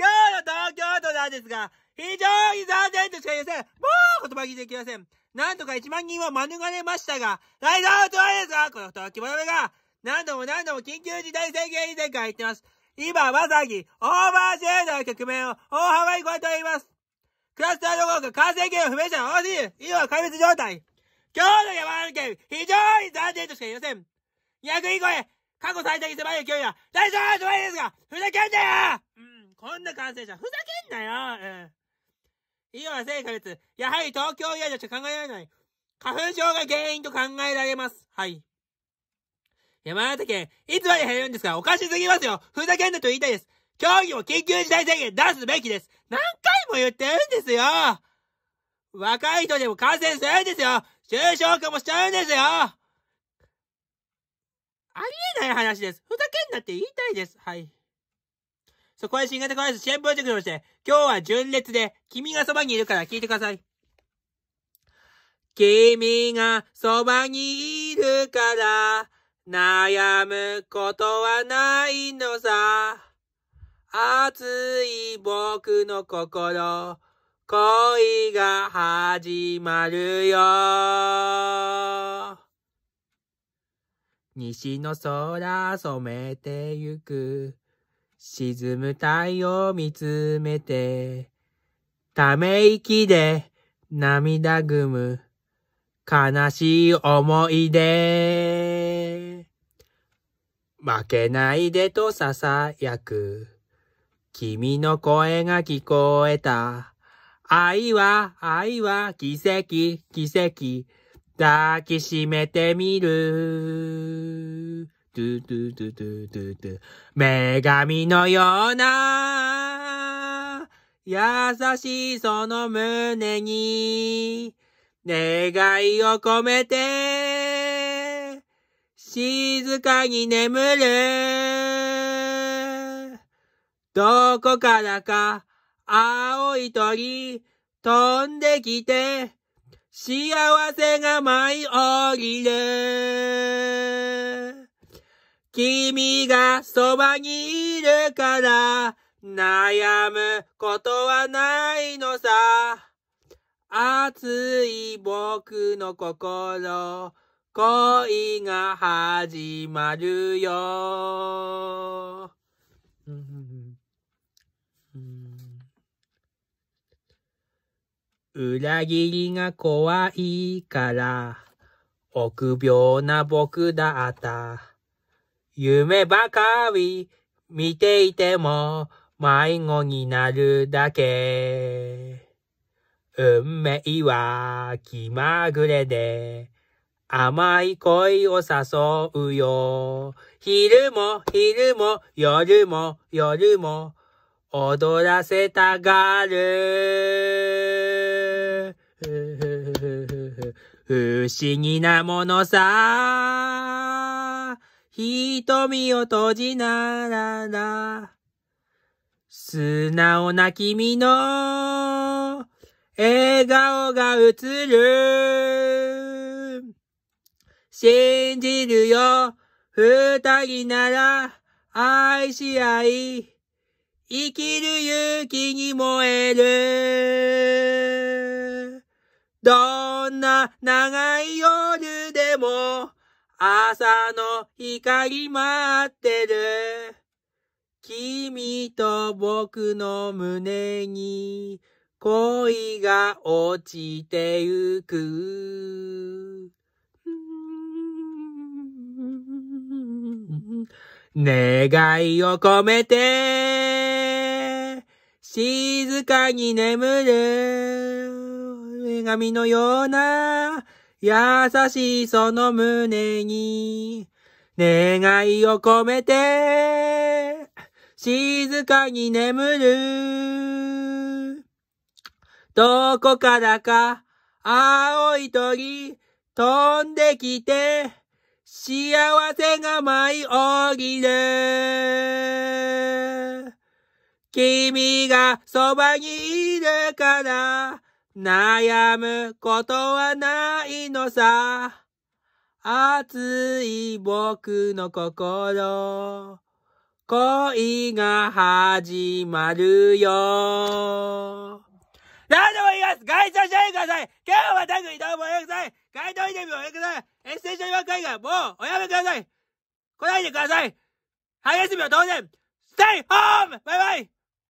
今日の東京都なんですが、非常に残念としか言いません。もう言葉聞てできません。なんとか1万人は免れましたが、大丈はどうですかこの太き者が、何度も何度も緊急事態宣言以前から言ってます。今まさに、オーバーシェードの局面を大幅に超えております。クラスターの効果、感染源不明者が多すぎる。今は壊滅状態。今日の山の県、非常に残念としか言いません。200以超過去最多に迫る勢いは、大丈夫ですが、ふざけんなよ、うんこんな感染者、ふざけんなようん。イは成果別。やはり東京以外としか考えられない。花粉症が原因と考えられます。はい。山形県、いつまで減るんですかおかしすぎますよふざけんなと言いたいです。競技も緊急事態宣言出すべきです。何回も言ってるんですよ若い人でも感染するんですよ重症化もしちゃうんですよありえない話です。ふざけんなって言いたいです。はい。そこへ新型コライス支援プロジェクトとして、今日は純烈で、君がそばにいるから聞いてください。君がそばにいるから、悩むことはないのさ。熱い僕の心、恋が始まるよ。西の空染めてゆく。沈む太陽見つめて、ため息で涙ぐむ悲しい思い出。負けないでと囁く。君の声が聞こえた。愛は、愛は、奇跡、奇跡。抱きしめてみる。ドゥドゥドゥドゥドゥドゥ。女神のような、優しいその胸に、願いを込めて、静かに眠る。どこからか、青い鳥、飛んできて、幸せが舞い降りる。君がそばにいるから、悩むことはないのさ。熱い僕の心、恋が始まるよ。裏切りが怖いから、臆病な僕だった。夢ばかり見ていても迷子になるだけ。運命は気まぐれで甘い恋を誘うよ。昼も昼も夜も夜も踊らせたがる。不思議なものさ。瞳を閉じならら、素直な君の笑顔が映る。信じるよ、二人なら愛し合い、生きる勇気に燃える。どんな長い夜でも、朝の光待ってる。君と僕の胸に恋が落ちてゆく。願いを込めて、静かに眠る。女神のような優しいその胸に、願いを込めて、静かに眠る。どこからか、青い鳥、飛んできて、幸せが舞い降りる。君がそばにいるから、悩むことはないのさ。熱い僕の心。恋が始まるよ。何度も言います該当してください今日はタグにどうもおやめください該当インデビューおやめくださいエッセンシャルワーク会がもうおやめください来ないでください春休みは当然 !Stay home! バイバイ